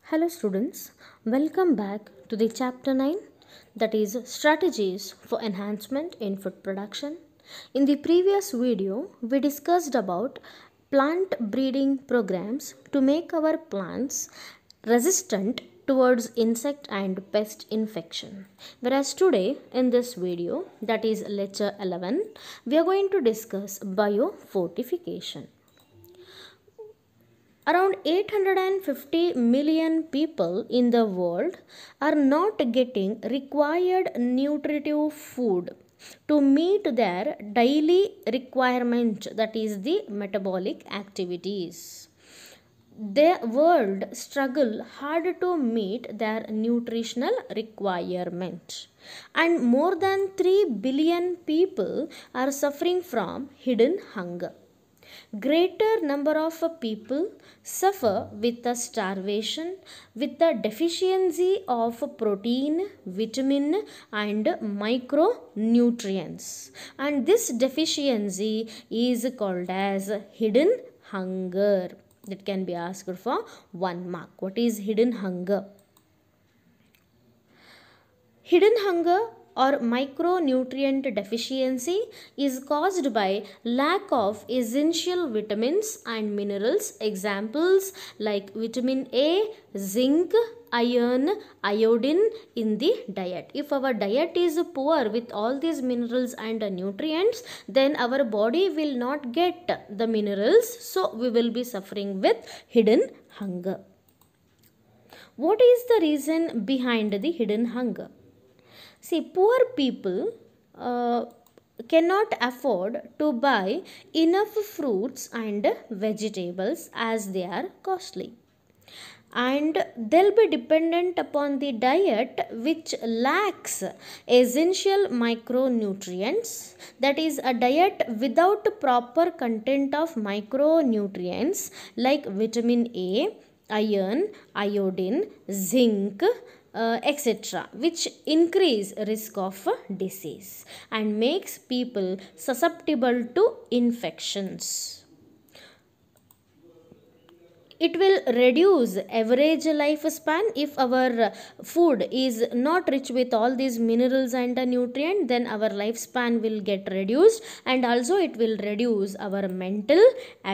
Hello students, welcome back to the chapter 9 that is strategies for enhancement in food production. In the previous video, we discussed about plant breeding programs to make our plants resistant towards insect and pest infection. Whereas today in this video that is lecture 11 we are going to discuss biofortification. Around 850 million people in the world are not getting required nutritive food to meet their daily requirement that is the metabolic activities the world struggle hard to meet their nutritional requirement and more than 3 billion people are suffering from hidden hunger greater number of people suffer with the starvation with the deficiency of protein vitamin and micronutrients and this deficiency is called as hidden hunger that can be asked for one mark. What is hidden hunger? Hidden hunger or micronutrient deficiency is caused by lack of essential vitamins and minerals. Examples like vitamin A, zinc, iron, iodine in the diet. If our diet is poor with all these minerals and nutrients, then our body will not get the minerals. So we will be suffering with hidden hunger. What is the reason behind the hidden hunger? See, poor people uh, cannot afford to buy enough fruits and vegetables as they are costly and they'll be dependent upon the diet which lacks essential micronutrients that is a diet without proper content of micronutrients like vitamin A iron iodine zinc uh, etc which increase risk of disease and makes people susceptible to infections it will reduce average lifespan if our food is not rich with all these minerals and nutrient then our lifespan will get reduced and also it will reduce our mental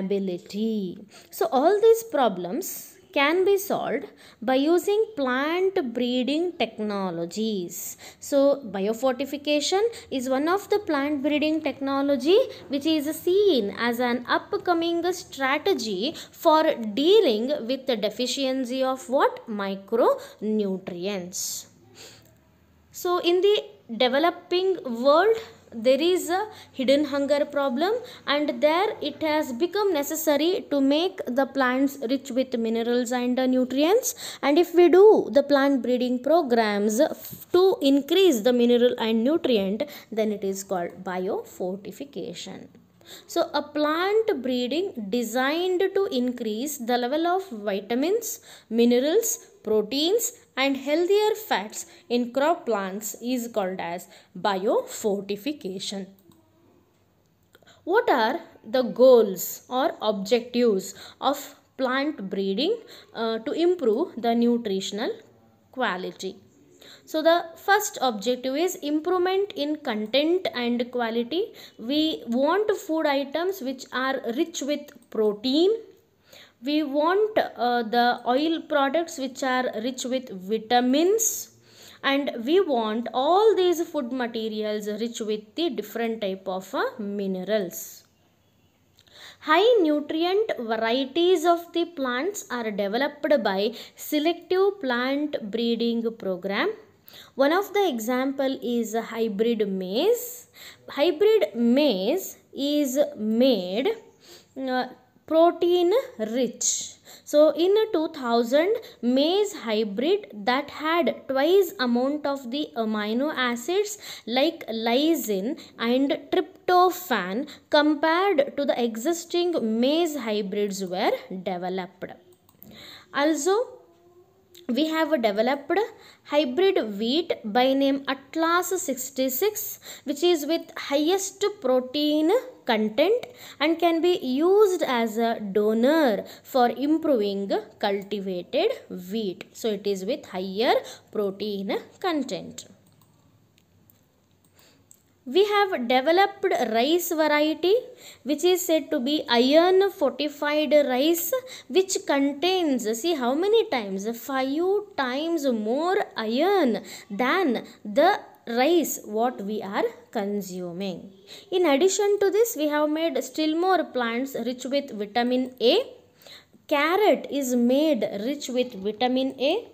ability so all these problems can be solved by using plant breeding technologies. So biofortification is one of the plant breeding technology which is seen as an upcoming strategy for dealing with the deficiency of what micronutrients. So in the developing world there is a hidden hunger problem and there it has become necessary to make the plants rich with minerals and nutrients and if we do the plant breeding programs to increase the mineral and nutrient then it is called biofortification so a plant breeding designed to increase the level of vitamins minerals proteins and healthier fats in crop plants is called as biofortification. What are the goals or objectives of plant breeding uh, to improve the nutritional quality? So the first objective is improvement in content and quality. We want food items which are rich with protein, we want uh, the oil products which are rich with vitamins and we want all these food materials rich with the different type of uh, minerals. High nutrient varieties of the plants are developed by selective plant breeding program. One of the example is hybrid maize. Hybrid maize is made uh, protein rich. So in 2000 maize hybrid that had twice amount of the amino acids like lysine and tryptophan compared to the existing maize hybrids were developed. Also we have developed hybrid wheat by name atlas 66 which is with highest protein content and can be used as a donor for improving cultivated wheat so it is with higher protein content we have developed rice variety which is said to be iron fortified rice which contains see how many times five times more iron than the rice what we are consuming. In addition to this, we have made still more plants rich with vitamin A. Carrot is made rich with vitamin A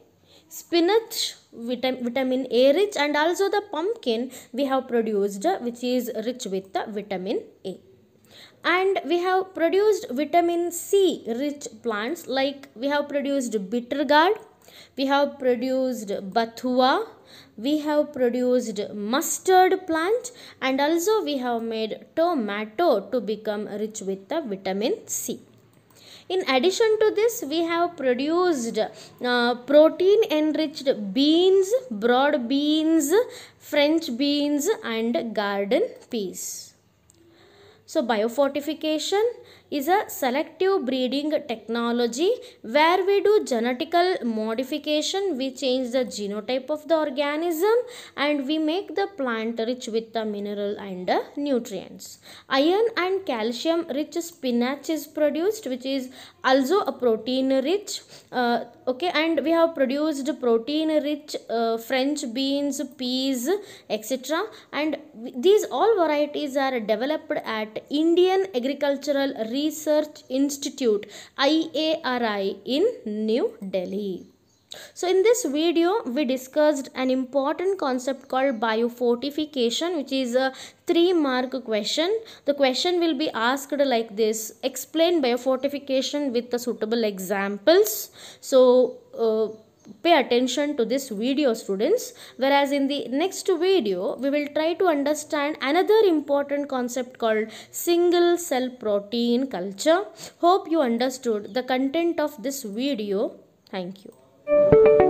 spinach vitamin A rich and also the pumpkin we have produced which is rich with the vitamin A. And we have produced vitamin C rich plants like we have produced bitter gourd, we have produced bathua, we have produced mustard plant and also we have made tomato to become rich with the vitamin C. In addition to this, we have produced uh, protein enriched beans, broad beans, French beans and garden peas. So biofortification is a selective breeding technology where we do genetical modification we change the genotype of the organism and we make the plant rich with the mineral and the nutrients iron and calcium rich spinach is produced which is also a protein rich uh, okay and we have produced protein rich uh, french beans peas etc and these all varieties are developed at indian agricultural Research Institute IARI in New Delhi. So in this video we discussed an important concept called biofortification which is a three mark question. The question will be asked like this explain biofortification with the suitable examples. So uh, pay attention to this video students whereas in the next video we will try to understand another important concept called single cell protein culture hope you understood the content of this video thank you